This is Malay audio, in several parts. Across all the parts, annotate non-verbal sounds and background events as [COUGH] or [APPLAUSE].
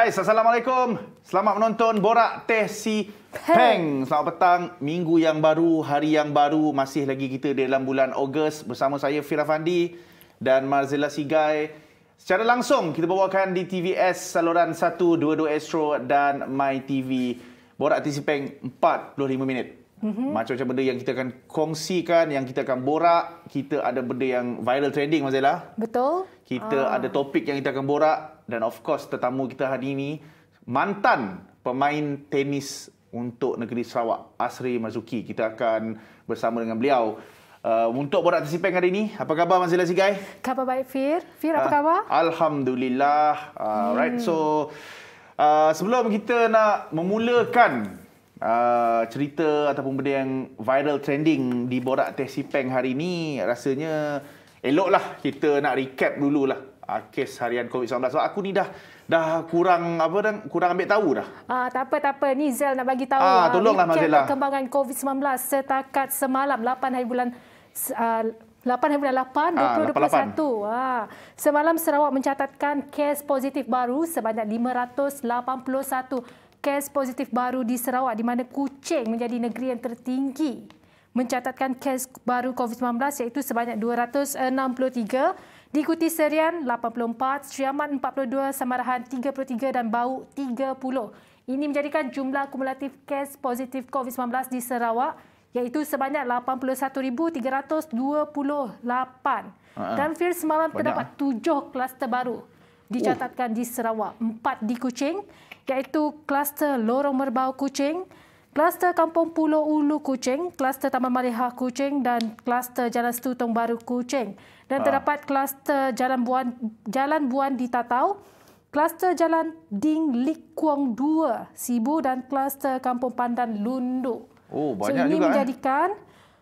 Guys, Assalamualaikum. Selamat menonton Borak Teh Si Peng. Selamat petang. Minggu yang baru, hari yang baru. Masih lagi kita dalam bulan Ogos bersama saya, Fira Fandi dan Marzella Sigai. Secara langsung, kita bawakan di TVS Saluran 1, 22 Astro dan MyTV. Borak Teh Si Peng, 45 minit. Mm-hmm. Macam-macam benda yang kita akan kongsikan, yang kita akan borak. Kita ada benda yang viral trending, Mazela. Betul. Kita uh. ada topik yang kita akan borak. Dan of course, tetamu kita hari ini, mantan pemain tenis untuk negeri Sarawak, Asri Mazuki. Kita akan bersama dengan beliau uh, untuk borak tersipeng hari ini. Apa khabar, Mazela Sigai? Khabar baik, Fir. Fir, apa uh, khabar? Alhamdulillah. Uh, hmm. Right, so... Uh, sebelum kita nak memulakan Uh, cerita ataupun benda yang viral trending di Borak Teh Sipeng hari ini rasanya eloklah kita nak recap dululah uh, kes harian COVID-19. Sebab so, aku ni dah dah kurang apa dan kurang ambil tahu dah. Ah tak apa tak apa ni Zel nak bagi tahu. Ah, ah tolonglah uh, Mazela. Perkembangan COVID-19 setakat semalam 8 hari bulan uh, 8 hari bulan 8, 2021. Ah, semalam Sarawak mencatatkan kes positif baru sebanyak 581 kes positif baru di Sarawak di mana Kuching menjadi negeri yang tertinggi mencatatkan kes baru COVID-19 iaitu sebanyak 263 diikuti Serian 84, Seriaman 42, Samarahan 33 dan Bau 30. Ini menjadikan jumlah kumulatif kes positif COVID-19 di Sarawak iaitu sebanyak 81,328. Dan Fir semalam terdapat ha? tujuh kluster baru dicatatkan di Sarawak. Empat di Kuching, iaitu kluster Lorong Merbau Kuching, kluster Kampung Pulau Ulu Kuching, kluster Taman Maliha Kuching dan kluster Jalan Setutong Baru Kuching. Dan ah. terdapat kluster Jalan Buan Jalan Buan di Tatau, kluster Jalan Ding Lik 2 Sibu dan kluster Kampung Pandan Lundu. Oh, banyak so, ini juga. Ini eh? menjadikan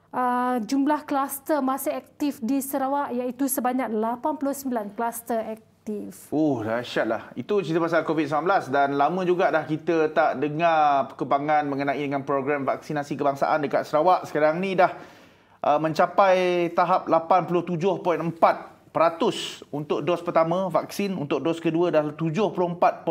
Uh, jumlah kluster masih aktif di Sarawak iaitu sebanyak 89 kluster aktif aktif. Oh, dahsyatlah. Itu cerita pasal COVID-19 dan lama juga dah kita tak dengar perkembangan mengenai dengan program vaksinasi kebangsaan dekat Sarawak. Sekarang ni dah uh, mencapai tahap 87.4 peratus untuk dos pertama vaksin untuk dos kedua dah 74.4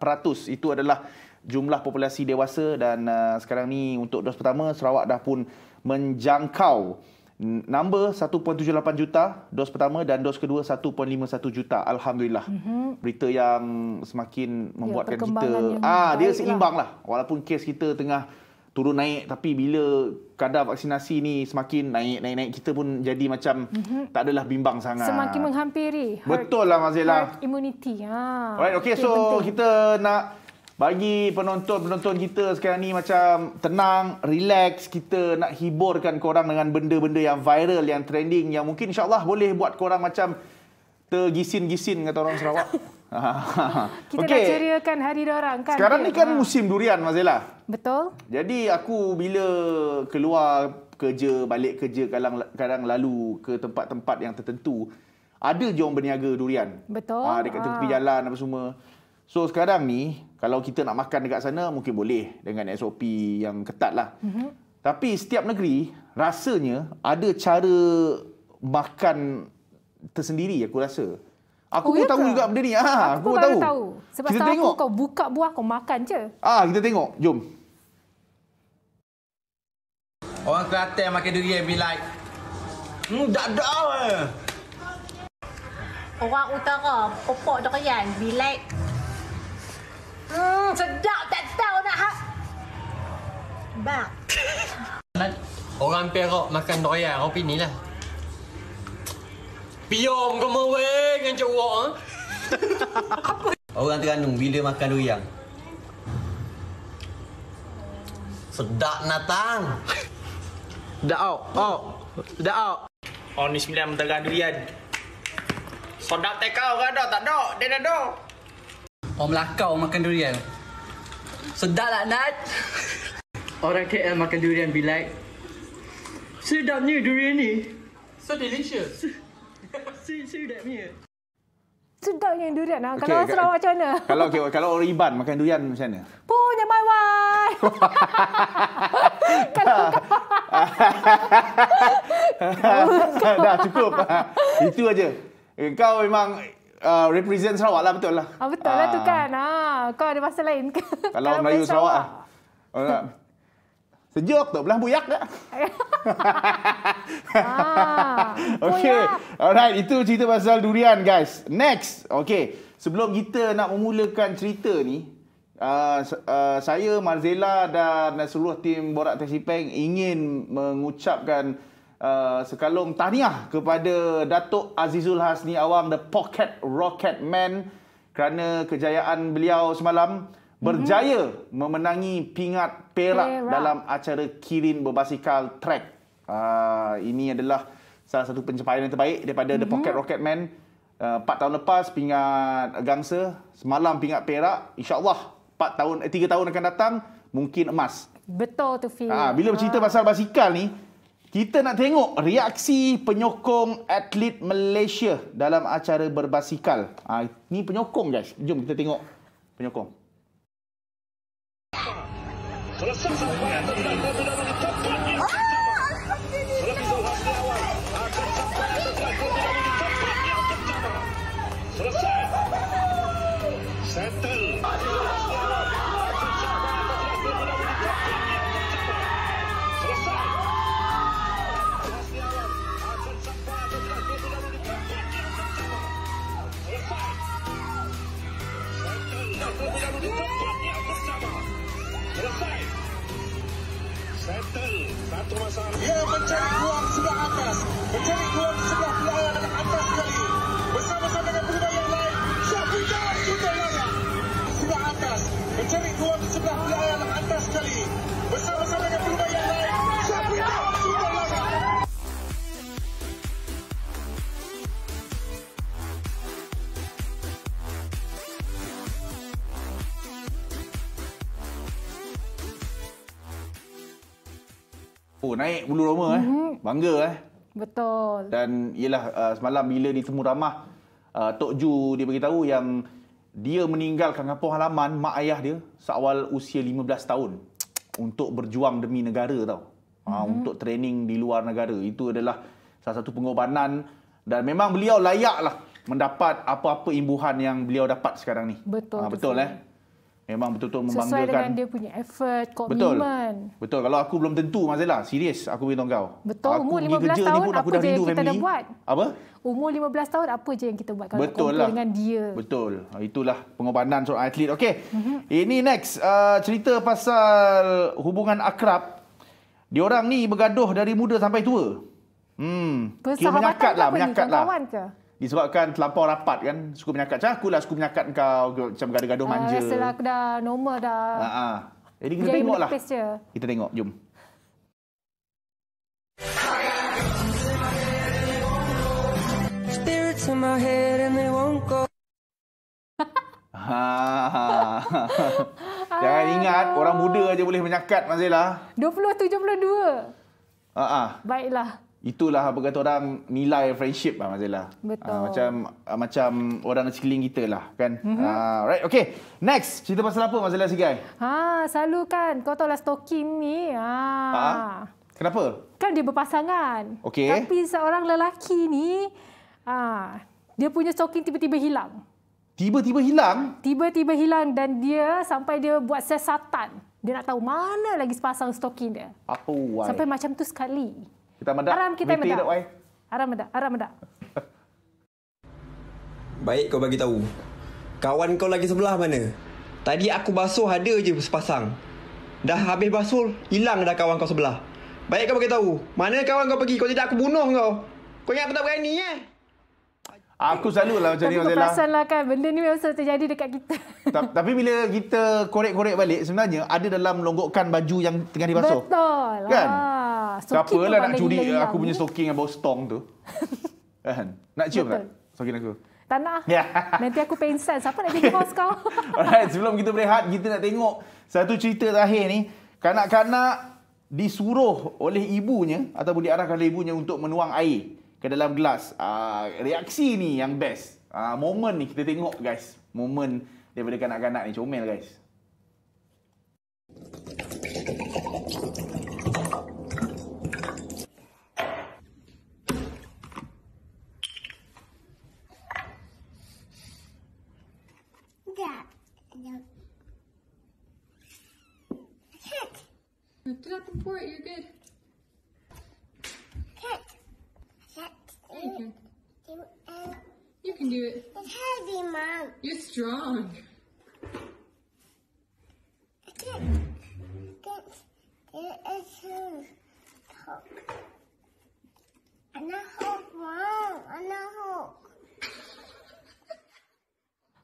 peratus itu adalah jumlah populasi dewasa dan uh, sekarang ni untuk dos pertama Sarawak dah pun menjangkau number 1.78 juta dos pertama dan dos kedua 1.51 juta alhamdulillah mm-hmm. berita yang semakin ya, membuatkan ya, kita ah dia lah. seimbang lah. walaupun kes kita tengah turun naik tapi bila kadar vaksinasi ni semakin naik naik naik kita pun jadi macam mm-hmm. tak adalah bimbang sangat semakin menghampiri betul lah mazila herd immunity ha alright okay, so kita nak bagi penonton-penonton kita sekarang ni macam tenang, relax, kita nak hiburkan korang dengan benda-benda yang viral, yang trending, yang mungkin insyaAllah boleh buat korang macam tergisin-gisin kata orang Sarawak. [LAUGHS] kita okay. dah ceriakan hari orang kan? Sekarang ni kan ha. musim durian, Mazila. Betul. Jadi aku bila keluar kerja, balik kerja kadang-kadang lalu ke tempat-tempat yang tertentu, ada je orang berniaga durian. Betul. Ha, dekat tepi ah. jalan apa semua. So sekarang ni, kalau kita nak makan dekat sana mungkin boleh dengan SOP yang ketat lah. Mm-hmm. Tapi setiap negeri rasanya ada cara makan tersendiri aku rasa. Aku oh, pun ya tahu ke? juga benda ni. Ha, aku, aku pun tahu. tahu. Sebab kita tengok. aku kau buka buah kau makan je. Ah, kita tengok. Jom. Orang Kelantan makan durian be like. Hmm, dak dak. Eh. Orang utara pokok durian be like. Hmm, sedap tak nak ha. Bang. Orang Perak makan doya kopi ni lah. Piom kau mau weh dengan cowok ha? [LAUGHS] Orang terkandung bila makan doya. Sedap natang. Dah out. Out. Dah out. Oh ni sembilan mentega durian. Sedap tekau kau ada tak ada? Dia ada. Orang Melakau makan durian. Sedap lah Nat. Orang KL makan durian be like. Sedapnya durian ni. So delicious. Sedapnya durian lah. Kalau Sarawak macam mana? [LAUGHS] Kalau, okay, kalau orang Iban makan durian macam mana? Punya my wife. [LAUGHS] kalau, dah, [LAUGHS] dah cukup. Itu aja. Eh, kau memang uh, represent Sarawak lah betul lah. Ah, betul lah uh, tu ah. kan. Ha, kau ada masa lain ke? [LAUGHS] Kalau, kalau Melayu Sarawak. Sarawak lah. Sejuk tu, belah buyak tak? [LAUGHS] ah, okay, alright. Itu cerita pasal durian guys. Next, okay. Sebelum kita nak memulakan cerita ni, Uh, uh, saya, Marzela dan seluruh tim Borak Taxi Peng ingin mengucapkan uh, sekalung tahniah kepada Datuk Azizul Hasni Awang the Pocket Rocket Man kerana kejayaan beliau semalam mhm. berjaya mm-hmm. memenangi pingat perak, perak dalam acara Kirin Berbasikal Track. Uh, ini adalah salah satu pencapaian yang terbaik daripada mm-hmm. the mhm. Pocket Rocket Man. Uh, tahun lepas pingat gangsa, semalam pingat perak, insyaallah allah tahun eh, tahun akan datang mungkin emas. Betul tu Fi. Ah, bila bercerita ah. pasal basikal ni, kita nak tengok reaksi penyokong atlet Malaysia dalam acara berbasikal. Ha, ni penyokong guys. Jom kita tengok penyokong. Selesai sempat. Selesai sempat. naik bulu roma eh. Mhm. Bangga eh. Betul. Dan ialah uh, semalam bila ditemu ramah uh, Tok Ju dia tahu yang dia meninggalkan kampung halaman mak ayah dia seawal usia 15 tahun untuk berjuang demi negara tau. Mm-hmm. untuk training di luar negara. Itu adalah salah satu pengorbanan dan memang beliau layaklah mendapat apa-apa imbuhan yang beliau dapat sekarang ni. Betul. Uh, betul eh memang betul-betul membanggakan. Sesuai dengan dia punya effort, commitment. Betul. Betul. Kalau aku belum tentu Mazela, serius aku beritahu kau. Betul. Aku Umur 15 kerja tahun pun aku dah je yang family. kita dah buat? Apa? Umur 15 tahun apa je yang kita buat kalau Betul lah. dengan dia? Betul. Itulah pengorbanan seorang atlet. Okey. Mm-hmm. Ini next uh, cerita pasal hubungan akrab. Diorang ni bergaduh dari muda sampai tua. Hmm. Persahabatan Kira lah, menyakat lah, menyakat lah disebabkan terlampau rapat kan suku menyakat macam akulah suku menyakat kau macam gaduh-gaduh ah, manja uh, rasalah aku dah normal dah uh, uh. jadi kita tengok lah kita tengok jom spirits [LAUGHS] Jangan ingat orang muda aja boleh menyakat Mazila. 20 72. Ha uh-uh. Baiklah itulah apa kata orang nilai friendship lah Mazela. Betul. Uh, macam uh, macam orang sekeliling kita lah kan. Mm-hmm. Uh, right, okay. Next, cerita pasal apa Mazela Sigai? Ha, selalu kan kau tahu lah stalking ni. Ha. ha? Kenapa? Kan dia berpasangan. Okay. Tapi seorang lelaki ni, ha, dia punya stalking tiba-tiba hilang. Tiba-tiba hilang? Tiba-tiba hilang dan dia sampai dia buat sesatan. Dia nak tahu mana lagi sepasang stalking dia. Apa? Why? Sampai macam tu sekali kita medak. Haram kita meda. Aram meda. Aram meda. [LAUGHS] Baik kau bagi tahu. Kawan kau lagi sebelah mana? Tadi aku basuh ada je sepasang. Dah habis basuh, hilang dah kawan kau sebelah. Baik kau bagi tahu. Mana kawan kau pergi? Kau tidak aku bunuh kau. Kau ingat aku tak berani eh? Ya? Aku selalu lah macam ni Mak Zella. lah kan, benda ni memang selalu terjadi dekat kita. Ta tapi bila kita korek-korek balik, sebenarnya ada dalam longgokkan baju yang tengah dibasuh. Betul. Kan? Ah, Siapa lah nak curi hilang. aku punya stocking yang bawa stong tu. [LAUGHS] Kan? Nak cium tak? Stocking aku. Tak nak. Yeah. Ya. Nanti aku pensel. Siapa nak jadi [LAUGHS] bos kau? Alright, sebelum kita berehat, kita nak tengok satu cerita terakhir ni. Kanak-kanak disuruh oleh ibunya ataupun diarahkan oleh ibunya untuk menuang air ke dalam gelas. Uh, reaksi ni yang best. Uh, moment ni kita tengok guys. Moment daripada kanak-kanak ni. Comel guys. Did I pour it? You're good. You can. You can do it. It's heavy, Mom. You're strong.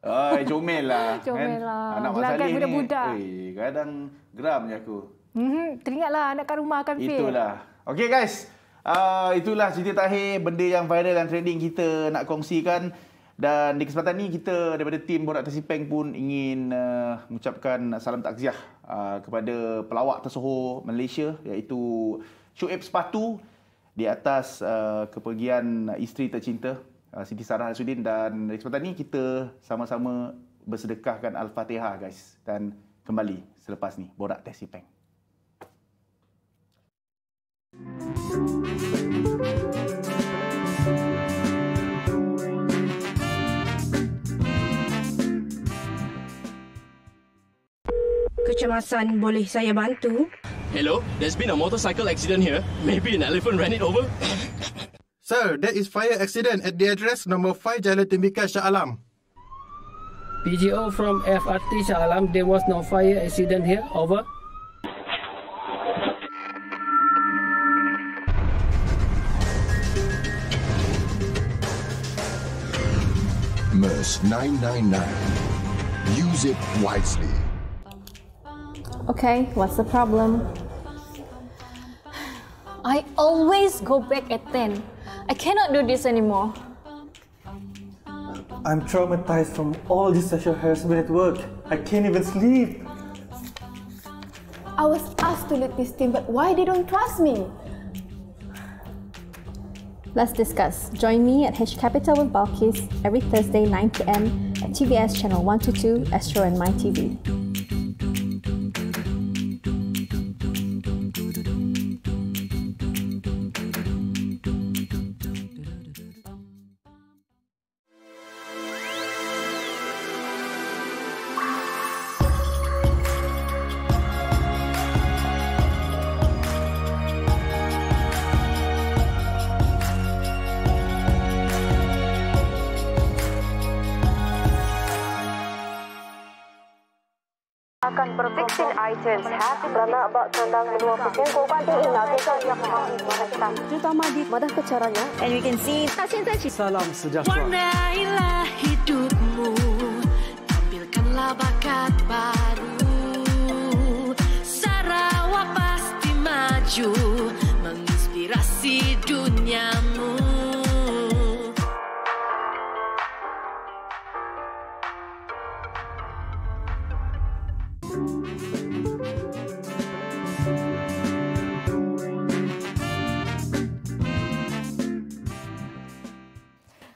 Ay, comel lah. [LAUGHS] Comel kan? lah. Anak Pak Salih ni, budak. Ui, kadang geramnya aku. Mm -hmm. Teringatlah anak kat rumah akan fail. Itulah. Okay, guys. Uh, itulah cerita terakhir benda yang viral dan trending kita nak kongsikan dan di kesempatan ini kita daripada tim Borak Tersipeng pun ingin uh, mengucapkan salam takziah uh, kepada pelawak tersohor Malaysia iaitu Shoaib Sepatu di atas uh, kepergian isteri tercinta uh, Siti Sarah Hasudin dan di kesempatan ini kita sama-sama bersedekahkan Al-Fatihah guys dan kembali selepas ni Borak Tersipeng. kecemasan boleh saya bantu? Hello, there's been a motorcycle accident here. Maybe an elephant ran it over. Sir, there is fire accident at the address number 5 Jalan Timbika Shah Alam. PGO from FRT Shah Alam, there was no fire accident here. Over. MERS 999. Use it wisely. Okay, what's the problem? I always go back at 10. I cannot do this anymore. I'm traumatized from all this sexual harassment at work. I can't even sleep. I was asked to lead this team, but why they don't trust me? Let's discuss. Join me at H Capital with Balkis every Thursday 9 p.m. at TBS Channel 122, Astro and My TV. Titans. Happy Kerana abak kau kan tinggi nanti yang mahu kita. Juta mandi. Madah ke caranya? And you Salam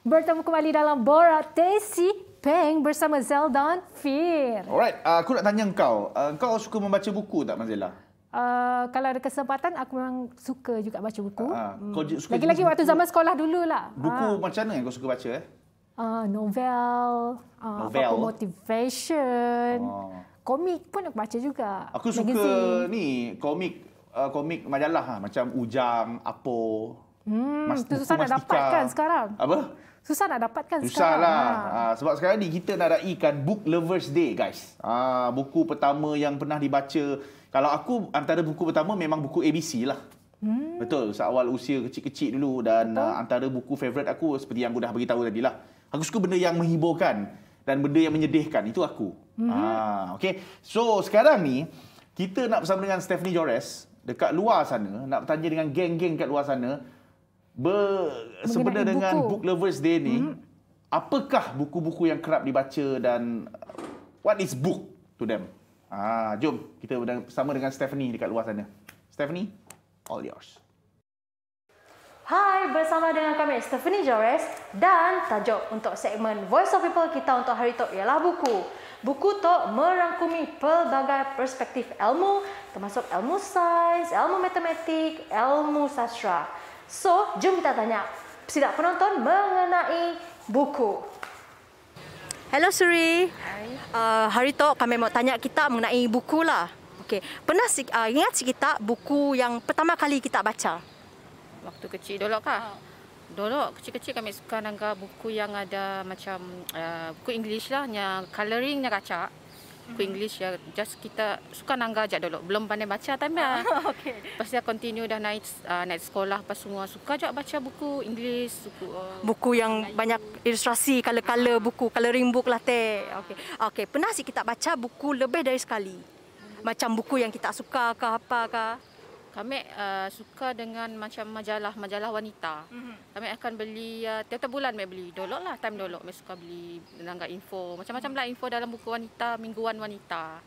bertemu kembali dalam Bora Tasty Peng bersama Zel dan Fir. Alright, uh, aku nak tanya kau. Uh, kau suka membaca buku tak, Mazela? Uh, kalau ada kesempatan, aku memang suka juga baca buku. Ah, ah. Hmm. Lagi-lagi uh, hmm. waktu zaman sekolah dulu lah. Buku uh. macam mana yang kau suka baca? Eh? Uh, novel, uh, novel. motivation, oh. komik pun aku baca juga. Aku suka Magazine. ni komik, uh, komik majalah ha? macam Ujang, Apo, hmm, Mas, Itu susah nak dapat kan sekarang? Apa? susah nak dapatkan susah sekarang. Susahlah. Ha. Ha, sebab sekarang ni kita nak raikan Book Lovers Day, guys. Ha, buku pertama yang pernah dibaca. Kalau aku, antara buku pertama memang buku ABC lah. Hmm. Betul, Seawal awal usia kecil-kecil dulu dan uh, antara buku favorite aku seperti yang aku dah beritahu tadi lah. Aku suka benda yang menghiburkan dan benda yang menyedihkan. Itu aku. Hmm. Ha, okay. So sekarang ni, kita nak bersama dengan Stephanie Jores dekat luar sana. Nak bertanya dengan geng-geng kat luar sana ber, sebenarnya buku. dengan book lovers day ni hmm. apakah buku-buku yang kerap dibaca dan what is book to them ah jom kita bersama dengan Stephanie dekat luar sana Stephanie all yours Hai, bersama dengan kami Stephanie Jores dan tajuk untuk segmen Voice of People kita untuk hari Tok ialah buku. Buku Tok merangkumi pelbagai perspektif ilmu termasuk ilmu sains, ilmu matematik, ilmu sastra. So, jom kita tanya silap penonton mengenai buku. Hello Suri. Hai. Uh, hari tu kami mau tanya kita mengenai buku lah. Okey. Pernah si, uh, ingat si kita buku yang pertama kali kita baca? Waktu kecil dulu kah? Ah. Dulu kecil-kecil kami suka nangga buku yang ada macam uh, buku English lah yang coloringnya kacak ku English ya just kita suka nangga aja dulu belum pandai baca tapi ya [LAUGHS] okay. pas dia continue dah naik uh, naik sekolah pas semua suka aja baca buku English buku uh, ah. buku yang Melayu. banyak ilustrasi kala-kala buku coloring book lah teh okey okey pernah sih kita baca buku lebih dari sekali macam buku yang kita suka ke apa kah kami uh, suka dengan macam majalah majalah wanita. Mm -hmm. Kami akan beli uh, tiap-tiap bulan kami beli dolok lah time dolok kami suka beli nangga info macam-macam lah info dalam buku wanita mingguan wanita.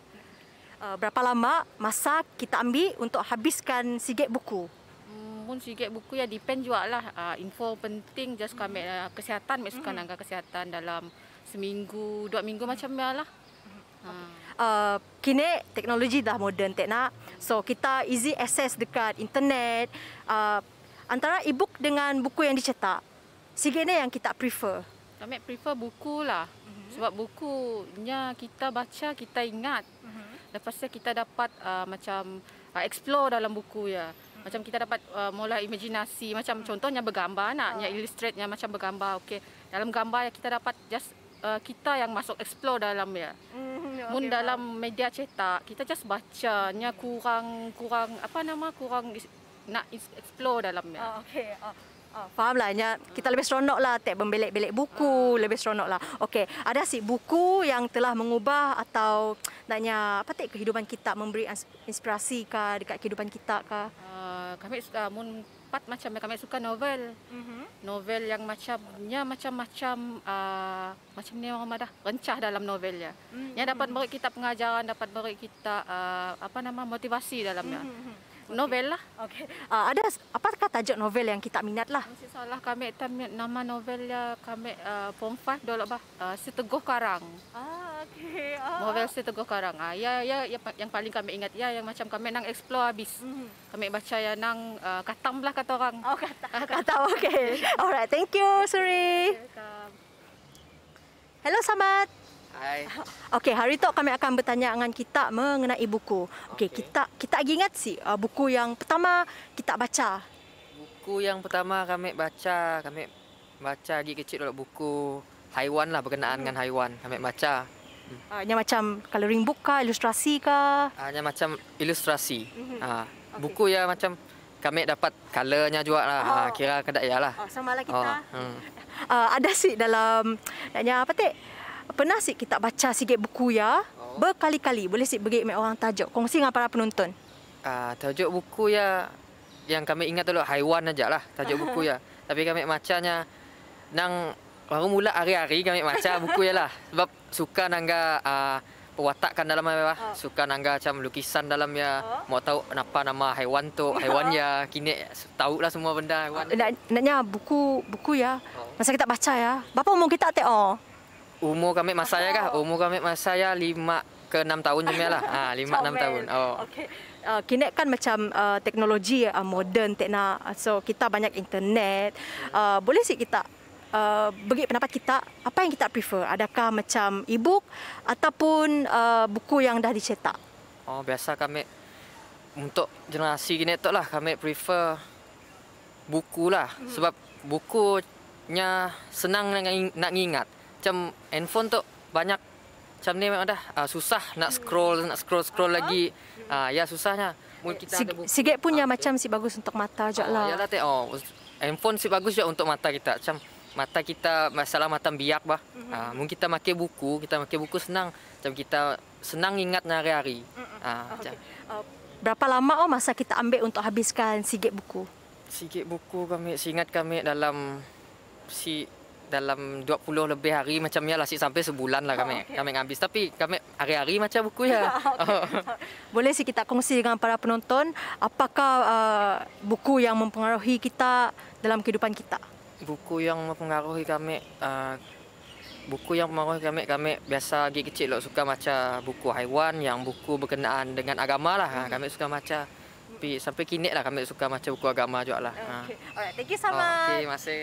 Uh, berapa lama masa kita ambil untuk habiskan sikit buku? Hmm, pun sikit buku ya depend juga lah uh, ah, info penting just mm -hmm. kami uh, kesihatan mesti mm -hmm. kesihatan dalam seminggu dua minggu mm -hmm. macam lah. Okay. Uh. Uh, kini teknologi dah moden, tak So kita easy access dekat internet uh, antara e-book dengan buku yang dicetak. Sikitnya yang kita prefer. Kami prefer buku lah. Mm-hmm. Sebab bukunya kita baca, kita ingat. Mm-hmm. Lepas tu kita dapat uh, macam uh, explore dalam buku ya. Mm-hmm. Macam kita dapat uh, mula imajinasi. Macam mm-hmm. contohnya bergambar nak. Oh. illustrate yang macam bergambar. Okay. Dalam gambar ya kita dapat just uh, kita yang masuk explore dalam ya. Mm okay, mun dalam media cetak kita just bacanya kurang kurang apa nama kurang nak explore dalamnya. Oh, okay. Oh. Oh. Faham lah, ya, kita lebih seronok lah tak membelek-belek buku, oh. lebih seronok lah. Okey, ada sih buku yang telah mengubah atau nanya apa tak kehidupan kita memberi inspirasi ke dekat kehidupan kita ke? Uh, kami uh, mun empat macam yang kami suka novel. Mm-hmm. Novel yang macamnya macam-macam ah, macam ni orang dah rencah dalam novelnya. Mm-hmm. Yang mhm. dapat beri kita pengajaran, dapat beri kita uh, apa nama motivasi dalamnya. Mm-hmm novel lah. Okey. Uh, ada apakah tajuk novel yang kita minat lah? Masih salah kami tam, nama novel ya kami uh, Form 5 bah. Uh, Seteguh Karang. Ah okey. Ah, ah. Novel Seteguh Karang. Ah ya, ya ya yang paling kami ingat ya yang macam kami nang explore habis. Mm-hmm. Kami baca ya nang uh, katam lah kata orang. Oh kata. Uh, katam okey. [LAUGHS] Alright, thank you Suri. Welcome. Hello Samad. Hai. Okey, hari tu kami akan bertanya dengan kita mengenai buku. Okey, okay. kita kita lagi ingat si uh, buku yang pertama kita baca. Buku yang pertama kami baca, kami baca lagi kecil dulu buku haiwan lah berkenaan hmm. dengan haiwan. Kami baca. Hmm. Hanya ah, macam coloring book kah, ilustrasi kah? Hanya ah, macam ilustrasi. Hmm. Ha. Buku okay. ya macam kami dapat colornya juga lah. Oh. kira kedai ya lah. Oh, sama lah kita. Oh. Hmm. Uh, ada sih dalam, nanya apa teh? pernah sih kita baca sikit buku ya oh. berkali-kali boleh sih bagi orang tajuk kongsi dengan para penonton uh, tajuk buku ya yang kami ingat dulu haiwan aja lah tajuk buku ya [LAUGHS] tapi kami macanya nang baru mula hari-hari kami baca buku ya lah sebab suka nangga uh, ah, pewatakan dalam apa ya, oh. suka nangga macam lukisan dalam ya oh. mau tahu apa nama haiwan tu haiwan ya [LAUGHS] kini tahu lah semua benda haiwan buku buku ya oh. masa kita baca ya bapa umur kita teh oh umur kami masa ya kah? Umur kami masa ya lima ke enam tahun je lah. Ha, [LAUGHS] lima, enam tahun. Oh. Okay. Uh, kini kan macam uh, teknologi uh, modern, tekna. So, kita banyak internet. Uh, boleh sih kita uh, beri pendapat kita, apa yang kita prefer? Adakah macam e-book ataupun uh, buku yang dah dicetak? Oh, biasa kami untuk generasi kini tu lah, kami prefer buku lah. Hmm. Sebab bukunya senang nak, ingat macam handphone tu banyak macam ni memang dah uh, susah nak scroll nak scroll scroll lagi uh, ya susahnya kita Sig- ada sikit punya uh, ah, macam si bagus untuk mata ajaklah oh, uh, lah. Te- oh handphone si bagus juga ya untuk mata kita macam mata kita masalah mata biak bah mhm. ah uh, mungkin kita pakai buku kita pakai buku senang macam kita senang ingat hari-hari mhm. ah uh, okay. uh, berapa lama oh masa kita ambil untuk habiskan sikit buku sikit buku kami seingat kami dalam si dalam 20 lebih hari macam ni ya lah sampai sebulan lah kami. Oh, okay. Kami ngabis tapi kami hari-hari macam buku ya. [LAUGHS] Oh, oh. [LAUGHS] Boleh sih kita kongsi dengan para penonton apakah uh, buku yang mempengaruhi kita dalam kehidupan kita? Buku yang mempengaruhi kami uh, buku yang mempengaruhi kami kami biasa gigi kecil lah suka macam buku haiwan yang buku berkenaan dengan agama lah. Ha, hmm. Kami suka macam tapi sampai kini lah kami suka macam buku agama juga lah. Ha. Okay. Ha. Alright, thank you so Oh, okay, masih.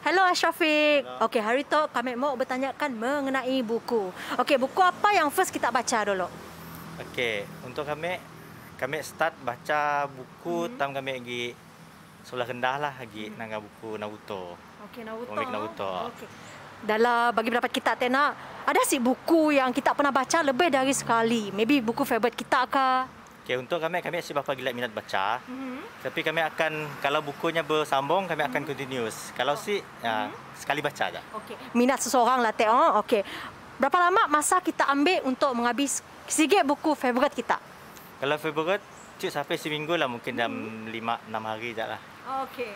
Hello Ashrafik. Okey, hari tu kami mau bertanyakan mengenai buku. Okey, buku apa yang first kita baca dulu? Okey, untuk kami kami start baca buku mm-hmm. tam kami lagi sekolah rendah lah lagi mm-hmm. nangga buku Naruto. Okey, Naruto. Komik Naruto. Okey. Dalam bagi pendapat kita Tena, ada sih buku yang kita pernah baca lebih dari sekali. Maybe buku favorite kita kah? Okay, untuk kami, kami masih berapa gelap minat baca. Mm-hmm. Tapi kami akan, kalau bukunya bersambung, kami akan mm-hmm. continuous. Kalau oh. si, mm-hmm. ya, mhm. sekali baca saja. Okay. Minat seseorang lah, Teo. Oh. Okay. Berapa lama masa kita ambil untuk menghabis sikit buku favorite kita? Kalau favorite, cik sampai seminggu lah. Mungkin dalam mm-hmm. lima, enam hari sekejap lah. Okay.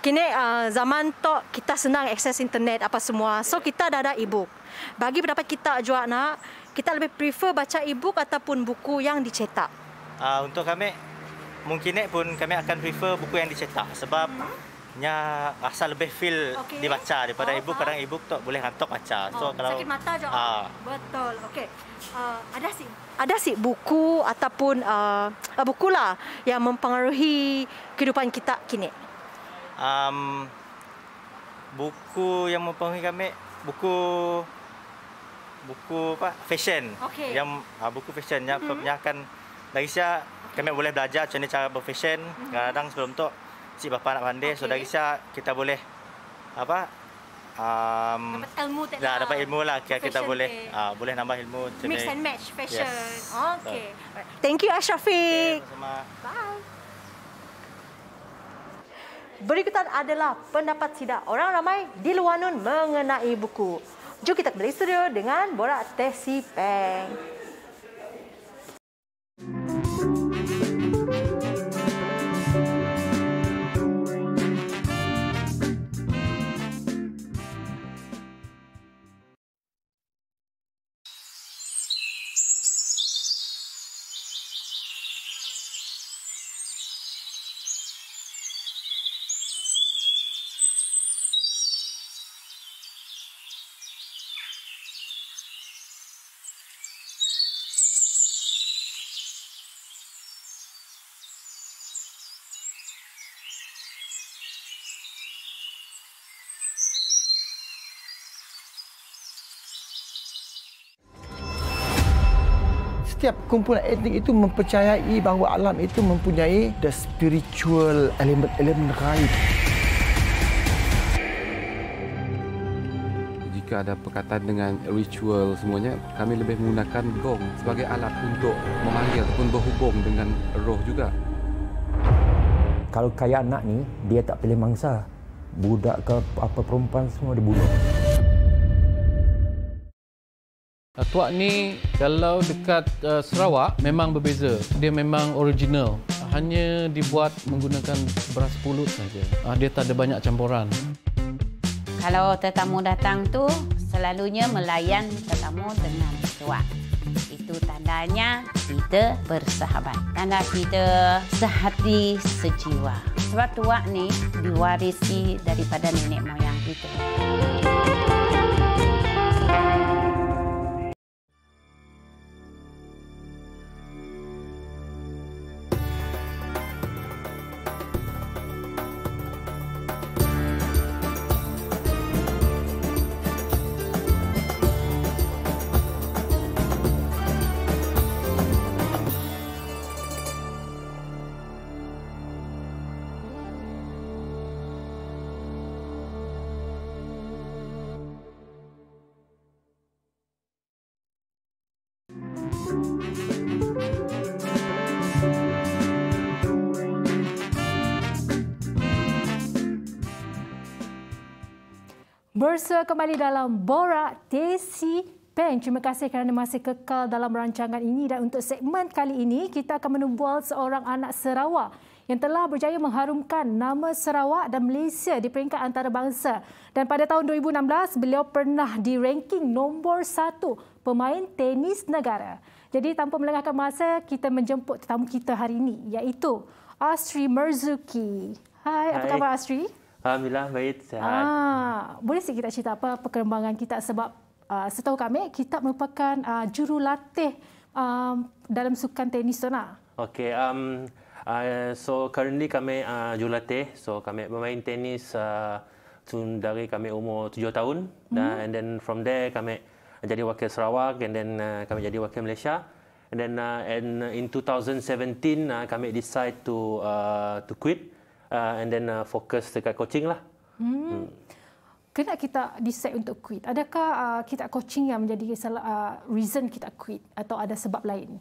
Kini uh, zaman tu kita senang akses internet apa semua. So kita dah ada e-book. Bagi pendapat kita juga nak, kita lebih prefer baca e-book ataupun buku yang dicetak? Uh, untuk kami, mungkin pun kami akan prefer buku yang dicetak sebab hmm. nya rasa lebih feel okay. dibaca daripada oh, e-book. Kadang e-book tak boleh hantar baca. Oh, so, kalau, sakit mata je. Uh, Betul. Okey. Uh, ada sih ada sih buku ataupun uh, uh, buku lah yang mempengaruhi kehidupan kita kini. Um, buku yang mempengaruhi kami buku buku apa fashion okay. yang uh, buku fashion yang mm-hmm. kebanyakan dari saya okay. kami boleh belajar macam ni cara berfashion mm-hmm. kadang sebelum tu si bapa nak pandai okay. so dari saya kita boleh apa um, dapat ilmu tak dah, lah. dapat ilmu lah kita, kita boleh uh, boleh nambah ilmu mix and match fashion yes. okay so. thank you Ashrafik. okay, bye Berikutan adalah pendapat sidak orang ramai di Luanun mengenai buku. Jom kita kembali studio dengan Borak Tesi Peng. setiap kumpulan etnik itu mempercayai bahawa alam itu mempunyai the spiritual element-element raib. Jika ada perkataan dengan ritual semuanya, kami lebih menggunakan gong sebagai alat untuk memanggil ataupun berhubung dengan roh juga. Kalau kaya anak ni, dia tak pilih mangsa. Budak ke apa perempuan semua dibunuh. Tuak ni kalau dekat uh, Sarawak memang berbeza. Dia memang original. Hanya dibuat menggunakan beras pulut saja. Uh, dia tak ada banyak campuran. Kalau tetamu datang tu selalunya melayan tetamu dengan tuak. Itu tandanya kita bersahabat. Tanda kita sehati sejiwa. Sebab tuak ni diwarisi daripada nenek moyang kita. bersua kembali dalam Bora TC Pen. Terima kasih kerana masih kekal dalam rancangan ini dan untuk segmen kali ini kita akan menubual seorang anak Sarawak yang telah berjaya mengharumkan nama Sarawak dan Malaysia di peringkat antarabangsa. Dan pada tahun 2016, beliau pernah di ranking nombor satu pemain tenis negara. Jadi tanpa melengahkan masa, kita menjemput tetamu kita hari ini iaitu Astri Merzuki. Hai, apa khabar Astri? Alhamdulillah baik sehat. Ah, boleh sikit kita cerita apa perkembangan kita sebab uh, setahu kami kita merupakan uh, jurulatih um, dalam sukan tenis tu nak. Okey, um, uh, so currently kami uh, jurulatih. So kami bermain tenis uh, dari kami umur tujuh tahun. Dan mm-hmm. and then from there kami jadi wakil Sarawak and then uh, kami jadi wakil Malaysia. And then uh, and in 2017 uh, kami decide to uh, to quit uh, and then uh, fokus dekat coaching lah. Hmm. hmm. Kena kita decide untuk quit. Adakah uh, kita coaching yang menjadi salah uh, reason kita quit atau ada sebab lain?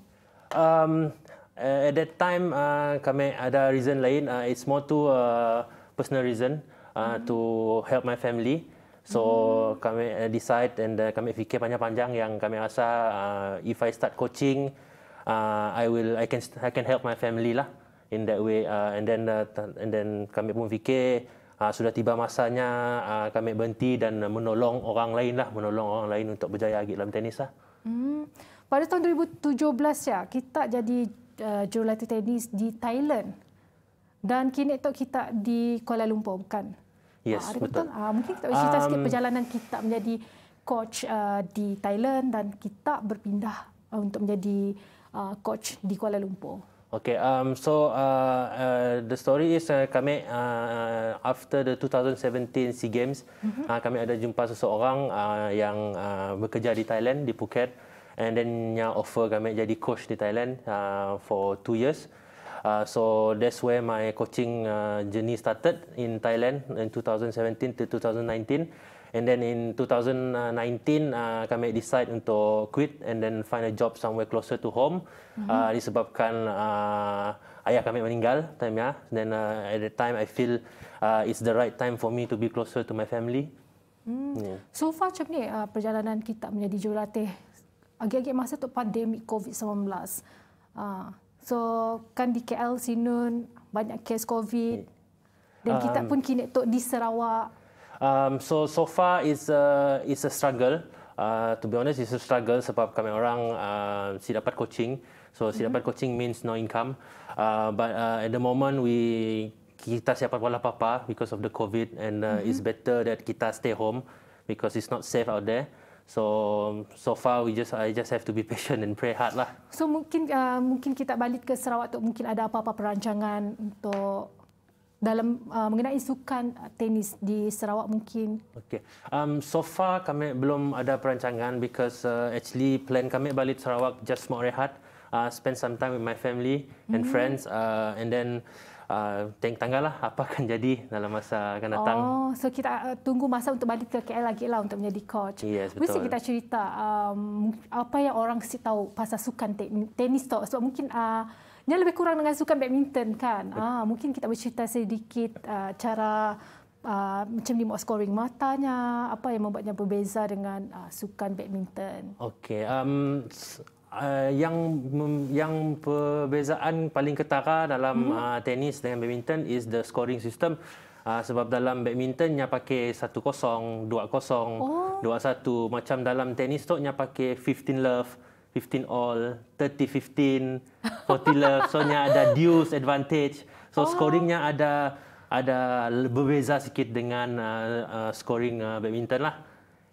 Um, at that time uh, kami ada reason lain uh, it's more to uh, personal reason uh, mm. to help my family so mm. kami uh, decide and uh, kami fikir panjang-panjang yang kami rasa uh, if i start coaching uh, i will i can i can help my family lah in that way uh, and then uh, and then kami pun fikir uh, sudah tiba masanya uh, kami berhenti dan menolong orang lain lah menolong orang lain untuk berjaya lagi dalam tenis lah. Hmm. Pada tahun 2017 ya kita jadi uh, jurulatih tenis di Thailand dan kini tu kita di Kuala Lumpur kan? Yes, uh, betul. uh, mungkin kita cerita um, sikit perjalanan kita menjadi coach uh, di Thailand dan kita berpindah uh, untuk menjadi uh, coach di Kuala Lumpur. Okay, um, so uh, uh, the story is uh, kami uh, uh after the 2017 SEA Games, mm-hmm. uh, kami ada jumpa seseorang uh, yang uh, bekerja di Thailand, di Phuket. And then yang offer kami jadi coach di Thailand uh, for two years. Uh, so that's where my coaching uh, journey started in Thailand in 2017 to 2019. And then in 2019, uh, kami decide untuk quit and then find a job somewhere closer to home. Mm-hmm. Uh, disebabkan uh, ayah kami meninggal time ya. Then uh, at the time, I feel uh, it's the right time for me to be closer to my family. Hmm. Yeah. So far macam ni uh, perjalanan kita menjadi jurulatih agak-agak masa tu pandemik COVID-19. Uh, so kan di KL sini banyak kes COVID yeah. dan kita um, pun kini tu di Sarawak. Um, so so far it's a it's a struggle. Uh, to be honest, it's a struggle sebab kami orang uh, si dapat coaching. So si mm-hmm. dapat coaching means no income. Uh, but uh, at the moment we kita siapa pula papa because of the COVID and uh, mm-hmm. it's mhm. better that kita stay home because it's not safe out there. So so far we just I just have to be [LAUGHS] patient and pray hard lah. So mungkin uh, mungkin kita balik ke Sarawak tu mungkin ada apa-apa perancangan untuk dalam uh, mengenai sukan uh, tenis di Sarawak mungkin. Okey. Um so far kami belum ada perancangan because uh, actually plan kami balik Sarawak just mau rehat, uh, spend some time with my family and mm. friends uh, and then uh, tengok tanggal lah apa akan [LAUGHS] jadi dalam masa akan datang. Oh, so kita uh, tunggu masa untuk balik ke KL lagi lah untuk menjadi coach. Yes, betul. Mesti kita cerita um, apa yang orang sih tahu pasal sukan tenis tu. Sebab mungkin uh, yang lebih kurang dengan sukan badminton kan. Ah, mungkin kita bercerita sedikit uh, cara uh, macam ni mau scoring matanya, apa yang membuatnya berbeza dengan uh, sukan badminton. Okey, um, uh, yang yang perbezaan paling ketara dalam hmm. uh, tenis dengan badminton is the scoring system. Uh, sebab dalam badminton nya pakai 1-0, 2-0, oh. 2-1 macam dalam tenis tu nya pakai 15 love. 15 all, 30 15, 40 love. So nya ada deuce advantage. So oh. scoringnya ada ada berbeza sikit dengan uh, uh, scoring uh, badminton lah.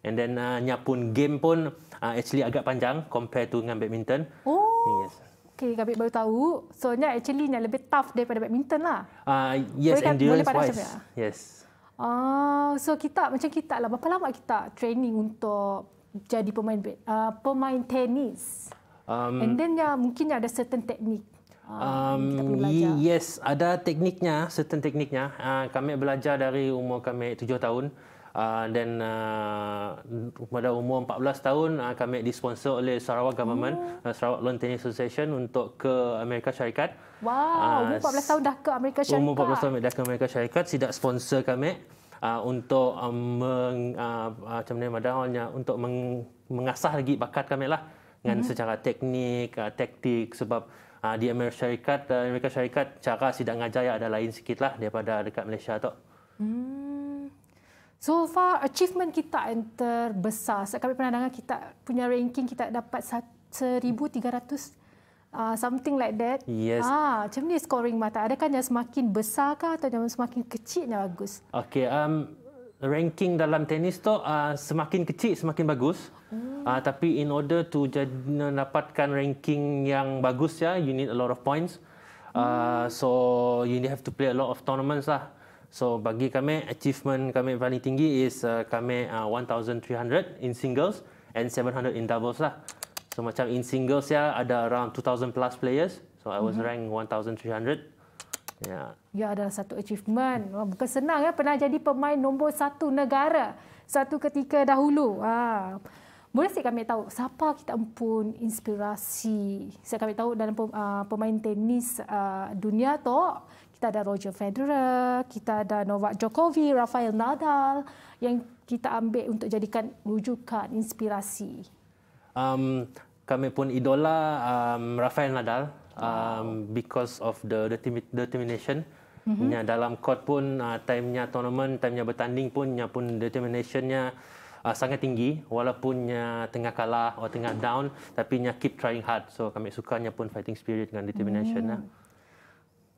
And then uh, nya pun game pun uh, actually agak panjang compared to dengan badminton. Oh. Yes. Okay, Gabi baru tahu. So, nya actually nya lebih tough daripada badminton lah. Ah, uh, yes, boleh, endurance boleh wise. Yes. Ah, so kita macam kita lah. Berapa lama kita training untuk jadi pemain uh, pemain tenis. Um, And then ya mungkin ada certain teknik. Uh, um, kita belajar. Yes, ada tekniknya, certain tekniknya. Uh, kami belajar dari umur kami tujuh tahun. Dan uh, uh, pada umur 14 tahun uh, kami disponsor oleh Sarawak Government, oh. uh, Sarawak Lawn Tennis Association untuk ke Amerika Syarikat. Wow, uh, umur 14 tahun dah ke Amerika Syarikat. Umur 14 tahun dah ke Amerika Syarikat, tidak sponsor kami. Ah, untuk ah, meng, ah, macam ni madahnya untuk meng, mengasah lagi bakat kami lah dengan mm-hmm. secara teknik, uh, taktik sebab uh, di Amerika Syarikat, uh, Amerika Syarikat cara sidang ngajar ya ada lain sikit lah daripada dekat Malaysia tu. Hmm. So far achievement kita yang terbesar. Sebab kami pandangan kita punya ranking kita dapat 1300 uh, something like that. Yes. Ah, macam ni scoring mata. Adakah yang semakin besar kah atau yang semakin kecil yang bagus? Okay, um, ranking dalam tenis tu uh, semakin kecil semakin bagus. Hmm. Ah, uh, tapi in order to dapatkan ranking yang bagus ya, you need a lot of points. Ah, uh, hmm. so you need have to play a lot of tournaments lah. So bagi kami achievement kami paling tinggi is uh, kami uh, 1,300 in singles and 700 in doubles lah. So macam in singles ya ada around 2000 plus players. So I was mm-hmm. ranked 1300. Ya. Ya adalah satu achievement. Wah, bukan senang ya pernah jadi pemain nombor satu negara satu ketika dahulu. Ha. Boleh sih kami tahu siapa kita empun inspirasi. Saya kami tahu dalam ah, pemain tenis ah, dunia tu kita ada Roger Federer, kita ada Novak Djokovic, Rafael Nadal yang kita ambil untuk jadikan rujukan inspirasi um, kami pun idola um, Rafael Nadal um, because of the determination. Mm-hmm. dalam court pun, uh, time-nya tournament, time-nya bertanding pun, ya pun determination-nya uh, sangat tinggi. Walaupun ya, tengah kalah atau tengah down, tapi ya, keep trying hard. So kami sukanya pun fighting spirit dengan determination. Mm.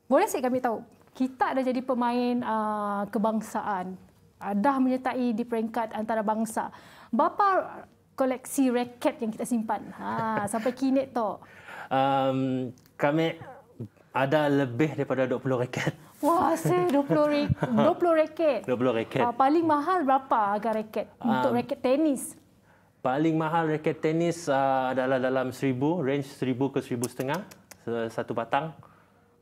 Boleh sih kami tahu, kita ada jadi pemain uh, kebangsaan. Uh, dah menyertai di peringkat antarabangsa. Bapa koleksi raket yang kita simpan? Ha, sampai kini tu. Um, kami ada lebih daripada 20 raket. Wah, se 20 20 raket. 20 raket. Uh, paling mahal berapa harga raket um, untuk raket tenis? Paling mahal raket tenis uh, adalah dalam 1000, range 1000 ke 1000 setengah satu batang.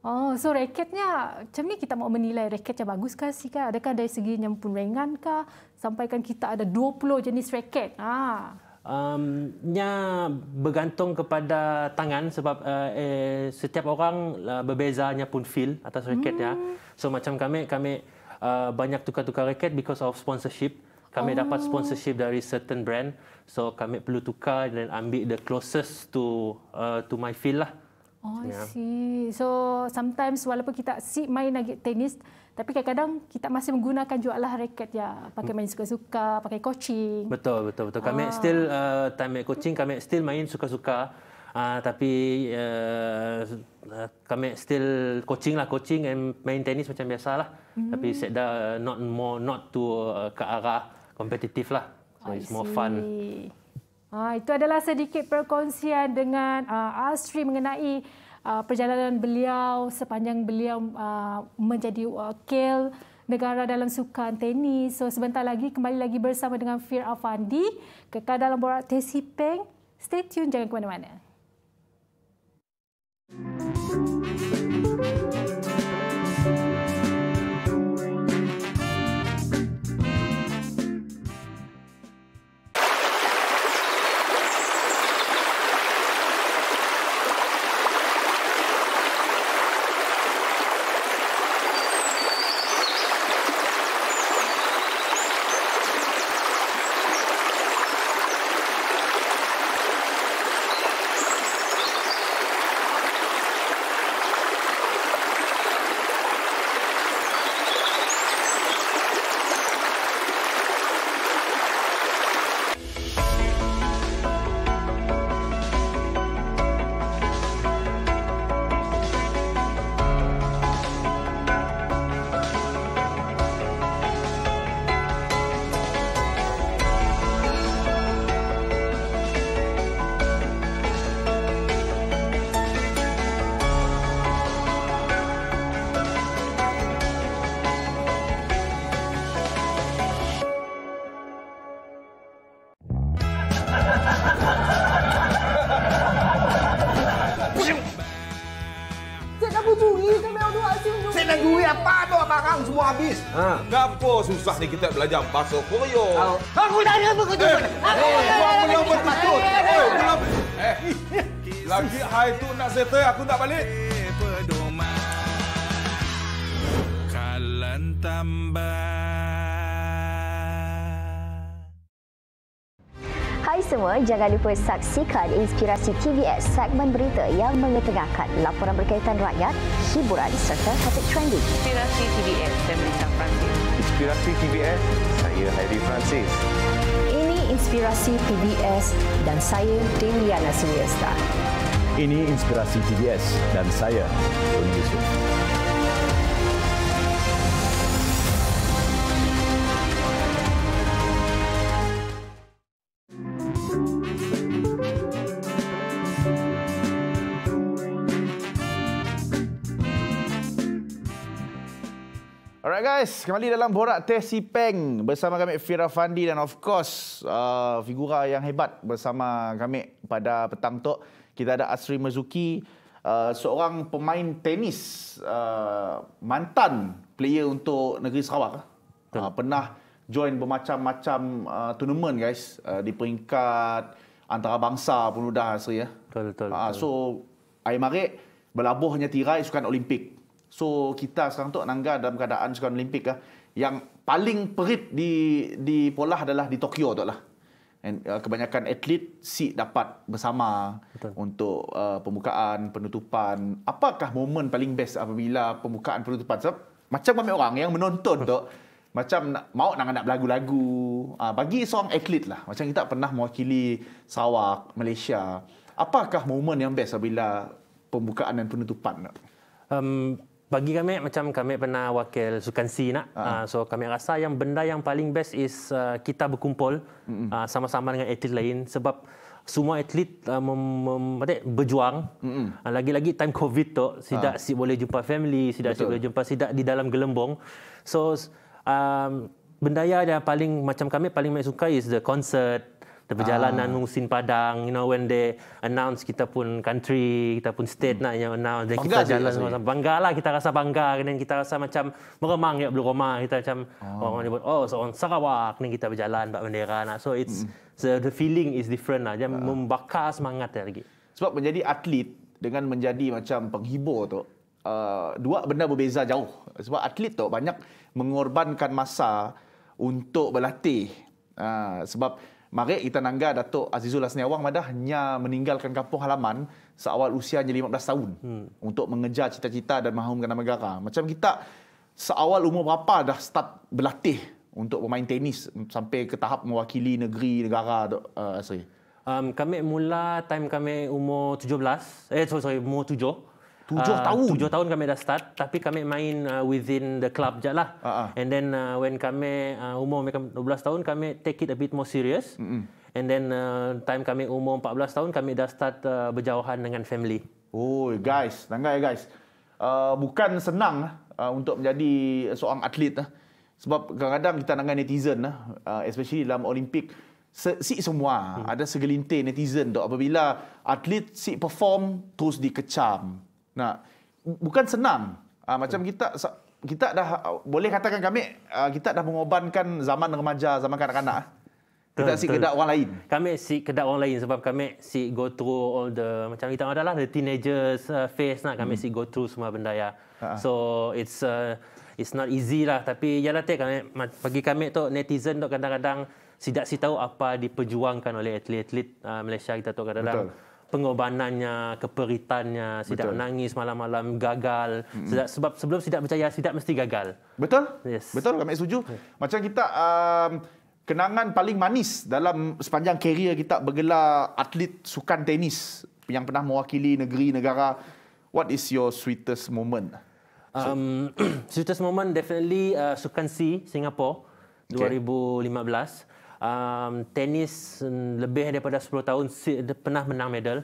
Oh, so raketnya macam ni kita mau menilai raketnya bagus ke sih kan? Adakah dari segi nyempun ringan ke? Sampaikan kita ada 20 jenis raket. Ah. Um, nya bergantung kepada tangan sebab uh, eh, setiap orang uh, berbezanya pun feel atas raket ya. hmm. ya. So macam kami kami uh, banyak tukar-tukar raket because of sponsorship. Kami oh. dapat sponsorship dari certain brand. So kami perlu tukar dan ambil the closest to uh, to my feel lah. Oh, yeah. see. So sometimes walaupun kita sip main lagi tenis, tapi kadang-kadang kita masih menggunakan juga lah raket ya, pakai main suka-suka, pakai coaching. Betul, betul, betul. Kami ah. still uh, time coaching, kami still main suka-suka. Ah, uh, tapi uh, kami still coaching lah, coaching and main tenis macam biasa lah. Mm. Tapi sedar not more, not to uh, ke arah kompetitif lah. So oh, I it's see. more fun. Ah, itu adalah sedikit perkongsian dengan ah, Astri mengenai ah, perjalanan beliau sepanjang beliau menjadi wakil negara dalam sukan tenis. So sebentar lagi kembali lagi bersama dengan Fir Afandi kekal dalam borak Tesi Peng. Stay tune jangan ke mana-mana. apa susah ni kita belajar bahasa Korea? Aku tak ada apa kau tu. Eh, aku buat pulang bertutut. Eh, eh, lagi hai tu nak settle aku tak balik. Kalan Hai semua, jangan lupa saksikan Inspirasi TVS segmen berita yang mengetengahkan laporan berkaitan rakyat, hiburan serta topik trending. Inspirasi TVS dan berita Perancis. Inspirasi TBS, saya Harry Francis. Ini Inspirasi TBS dan saya Deliana Suriesta. Ini Inspirasi TBS dan saya Tony Yusuf. Alright guys, kembali dalam Borak Teh Si Peng bersama kami Fira Fandi dan of course uh, figura yang hebat bersama kami pada petang tu. Kita ada Asri Mezuki, uh, seorang pemain tenis, uh, mantan player untuk negeri Sarawak. Uh, pernah join bermacam-macam uh, tournament guys uh, di peringkat antarabangsa pun sudah Asri ya. Betul, betul. Ah, betul. Uh, so, air marik tirai sukan Olimpik. So kita sekarang tu Nangga dalam keadaan sekarang Olimpik lah. Yang paling perit di di pola adalah di Tokyo tu lah. And, uh, kebanyakan atlet si dapat bersama Betul. untuk uh, pembukaan penutupan. Apakah momen paling best apabila pembukaan penutupan? Sebab macam banyak orang yang menonton tu [LAUGHS] macam nak, mau nak nak lagu-lagu uh, bagi seorang atlet lah. Macam kita pernah mewakili Sarawak, Malaysia. Apakah momen yang best apabila pembukaan dan penutupan? Um, bagi kami macam kami pernah wakil sukan C nak uh-huh. uh, so kami rasa yang benda yang paling best is uh, kita berkumpul uh-huh. uh, sama-sama dengan atlet lain sebab semua atlet uh, mem, mem, mati, berjuang uh-huh. uh, lagi-lagi time covid tu tidak uh-huh. si boleh jumpa family tidak si boleh jumpa tidak di dalam gelembung so um, benda yang paling macam kami paling suka is the concert the perjalanan ah. Musim Padang you know when they announce kita pun country kita pun state hmm. nak yang announce dan kita jalan sama bangga lah kita rasa bangga dan kita rasa macam meremang ya belum rumah kita macam ah. oh. orang menyebut oh so on Sarawak ni kita berjalan bak bendera nak so it's hmm. so the feeling is different lah dia ah. membakar semangat lagi sebab menjadi atlet dengan menjadi macam penghibur tu Uh, dua benda berbeza jauh sebab atlet tu banyak mengorbankan masa untuk berlatih uh, sebab Mari kita nangga Datuk Azizul Hasni Awang madah nya meninggalkan kampung halaman seawal usianya 15 tahun hmm. untuk mengejar cita-cita dan mahu nama negara. Macam kita seawal umur berapa dah start berlatih untuk bermain tenis sampai ke tahap mewakili negeri negara uh, sorry. Um, kami mula time kami umur 17. Eh sorry sorry umur 7. Tujuh ah, tahun. Tujuh tahun kami dah start, tapi kami main uh, within the club je lah. Uh-huh. And then uh, when kami uh, umur kami 12 tahun, kami take it a bit more serious. Mm-hmm. And then uh, time kami umur 14 tahun, kami dah start uh, berjauhan dengan family. Oh guys, tangguh ya guys. Uh, bukan senang uh, untuk menjadi seorang atlet. Uh. Sebab kadang-kadang kita nangai netizen, uh, especially dalam Olimpik. Si semua, hmm. ada segelintir netizen. Dok, apabila atlet si perform, terus dikecam. Nah, bukan senang. Ha, ah, macam hmm. kita kita dah boleh katakan kami ah, kita dah mengobankan zaman remaja, zaman kanak-kanak. Kita betul, si kedak orang lain. Kami si kedak orang lain sebab kami si go through all the macam kita adalah the teenagers face uh, nak lah, kami hmm. si go through semua benda ya. ha, ha. So it's uh, it's not easy lah tapi yalah tak kami bagi kami tu netizen tu kadang-kadang tidak si tahu apa diperjuangkan oleh atlet-atlet uh, Malaysia kita tu kadang-kadang pengorbanannya, keperitannya, sidak Betul. nangis malam-malam gagal. Sidak, sebab sebelum sidak percaya sidak mesti gagal. Betul? Yes. Betul, kami setuju. Yes. Macam kita um, kenangan paling manis dalam sepanjang kerjaya kita bergelar atlet sukan tenis yang pernah mewakili negeri negara. What is your sweetest moment? Um, [CLEARS THROAT] sweetest moment definitely uh, sukan C Singapore okay. 2015 um, tenis um, mm, lebih daripada 10 tahun si, de, pernah menang medal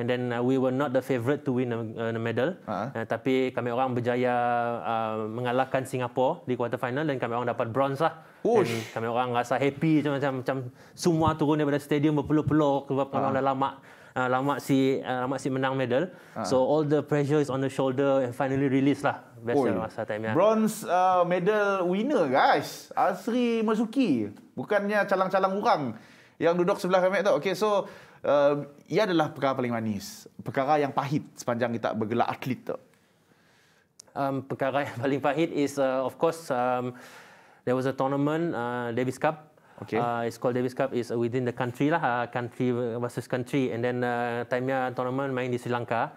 and then uh, we were not the favorite to win a, a medal uh-huh. uh, tapi kami orang berjaya uh, mengalahkan Singapura di quarter final dan kami orang dapat bronze lah Dan kami orang rasa happy macam macam semua turun daripada stadium berpeluh-peluh sebab uh-huh. dah lama Ah, lama si uh, ah, lama si menang medal. Uh. So all the pressure is on the shoulder and finally release lah. Best Oi. Lah masa time ya. Bronze uh, medal winner guys. Asri Masuki. Bukannya calang-calang orang yang duduk sebelah kami tu. Okay, so uh, ia adalah perkara paling manis. Perkara yang pahit sepanjang kita bergelar atlet tu. Um, perkara yang [LAUGHS] paling pahit is uh, of course um, there was a tournament uh, Davis Cup Okay. Uh, it's called Davis Cup. It's within the country lah, uh, country versus country. And then uh, time tournament main di Sri Lanka.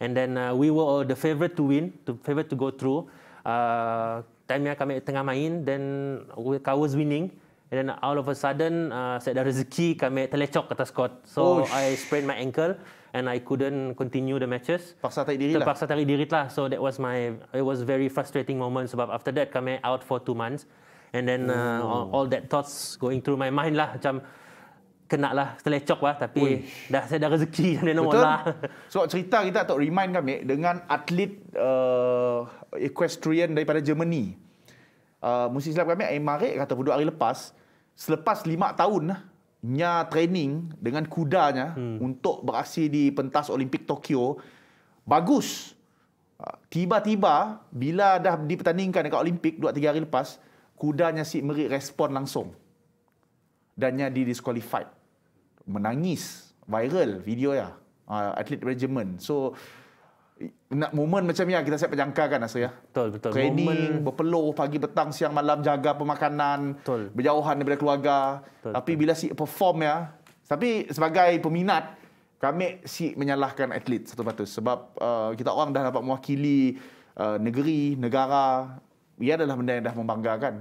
And then uh, we were the favourite to win, to favourite to go through. Uh, time kami tengah main, then we I was winning. And then all of a sudden, uh, saya ada rezeki kami terlecok atas court. So oh, I sprained my ankle and I couldn't continue the matches. Paksa tarik diri lah. Terpaksa tarik diri lah. So that was my, it was very frustrating moment. Sebab after that kami out for two months. And then uh, all, oh. all that thoughts going through my mind lah macam kena lah terlecok lah tapi Uish. dah saya dah rezeki [LAUGHS] dan nak mula. Lah. So cerita kita atau remind kami dengan atlet uh, equestrian daripada Germany. Uh, musim silap kami Aim Marek kata dua hari lepas selepas lima tahun nya training dengan kudanya hmm. untuk beraksi di pentas Olimpik Tokyo bagus. Uh, tiba-tiba bila dah dipertandingkan dekat Olimpik dua tiga hari lepas kudanya si Merik respon langsung. dia di disqualified. Menangis. Viral video ya. Ah, atlet regiment. So, nak moment macam ya kita siap berjangka kan rasa lah, ya. Betul, betul. Training, moment... berpeluh pagi, petang, siang, malam, jaga pemakanan. Betul. Berjauhan daripada keluarga. Betul, Tapi betul. bila si perform ya. Tapi sebagai peminat, kami si menyalahkan atlet satu patut sebab uh, kita orang dah dapat mewakili uh, negeri, negara ia adalah benda yang dah membanggakan.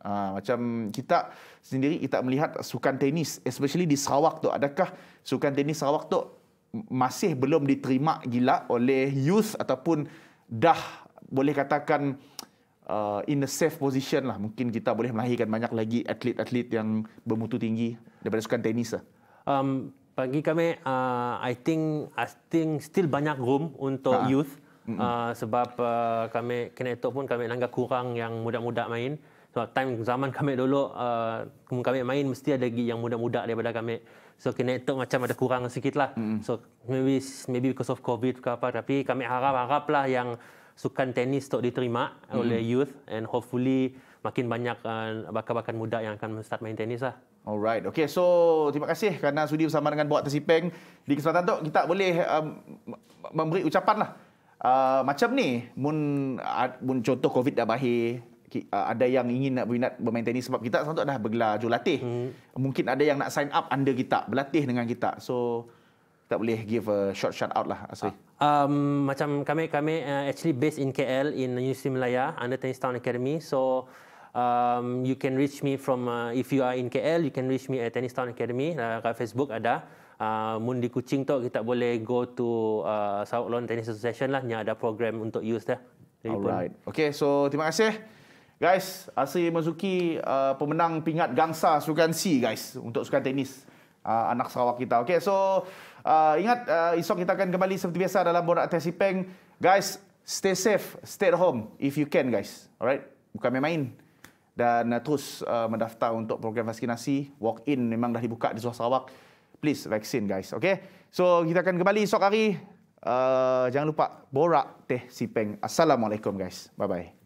Ha, macam kita sendiri kita melihat sukan tenis especially di Sarawak tu adakah sukan tenis Sarawak tu masih belum diterima gila oleh youth ataupun dah boleh katakan uh, in a safe position lah mungkin kita boleh melahirkan banyak lagi atlet-atlet yang bermutu tinggi daripada sukan tenis lah. um, bagi kami uh, I think I think still banyak room untuk ha. youth mm-hmm. uh, sebab uh, kami itu pun kami nanggap kurang yang muda-muda main sebab time zaman kami dulu uh, kami main mesti ada lagi yang muda-muda daripada kami so kena itu macam ada kurang sedikit lah mm-hmm. so maybe maybe because of covid ke apa tapi kami harap-harap lah yang sukan tenis untuk diterima mm-hmm. oleh youth and hopefully makin banyak uh, bakal-bakal muda yang akan start main tenis lah Alright. Okay, so terima kasih kerana sudi bersama dengan Buat Tersipeng. Di kesempatan tu, kita boleh um, memberi ucapan lah uh, macam ni mun mun contoh covid dah bahir ah, ada yang ingin nak berminat bermain tenis sebab kita sebab dah bergelar jurulatih. Hmm. Mungkin ada yang nak sign up under kita, berlatih dengan kita. So tak boleh give a short shout out lah Asri. Ah, um, macam kami kami uh, actually based in KL in University Melaya under Tennis Town Academy. So um, you can reach me from uh, if you are in KL, you can reach me at Tennis Town Academy. Uh, kat Facebook ada. Ah, mun di Kuching tu kita boleh go to uh, South Lawn Tennis Association lah yang ada program untuk youth dah. Alright. Okay, so terima kasih. Guys, Asri Mazuki uh, ah, pemenang pingat gangsa Sukan C guys untuk sukan tenis uh, anak Sarawak kita. Okay, so uh, ingat uh, esok kita akan kembali seperti biasa dalam Borak Tesi Peng. Guys, stay safe, stay at home if you can guys. Alright, bukan main-main. Dan terus mendaftar untuk program vaksinasi. Walk-in memang dah dibuka di Sarawak. Sarawak please vaksin guys. Okay. So kita akan kembali esok hari. Uh, jangan lupa borak teh sipeng. Assalamualaikum guys. Bye-bye.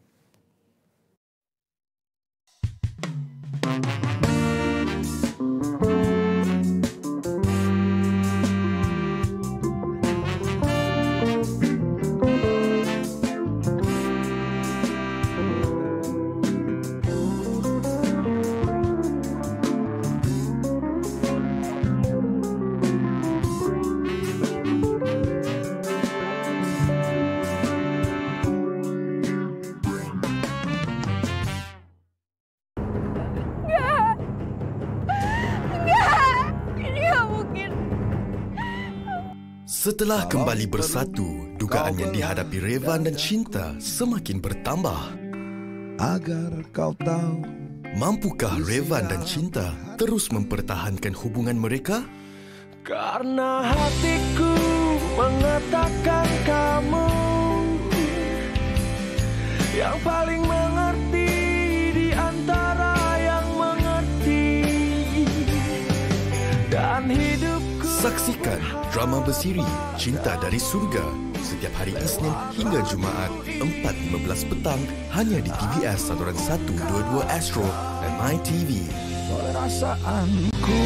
Setelah kembali bersatu, dugaan yang dihadapi Revan dan Cinta semakin bertambah. Agar kau tahu, mampukah Revan dan Cinta terus mempertahankan hubungan mereka? Karena hatiku mengatakan kamu yang paling men- Saksikan drama bersiri Cinta dari Surga setiap hari Isnin hingga Jumaat 4.15 petang hanya di TBS Saturan 122 Astro dan MyTV. Perasaanku.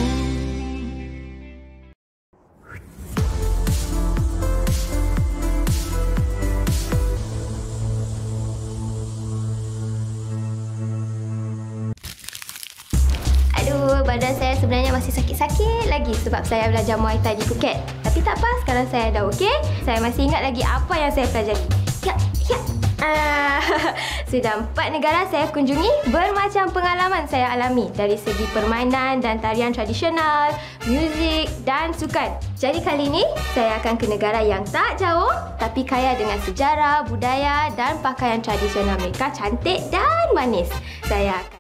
sebab saya belajar Muay Thai di Phuket. Tapi tak apa, sekarang saya dah okey. Saya masih ingat lagi apa yang saya pelajari. Ya, ya. Uh, [LAUGHS] sudah empat negara saya kunjungi, bermacam pengalaman saya alami dari segi permainan dan tarian tradisional, muzik dan sukan. Jadi kali ini, saya akan ke negara yang tak jauh tapi kaya dengan sejarah, budaya dan pakaian tradisional mereka cantik dan manis. Saya akan...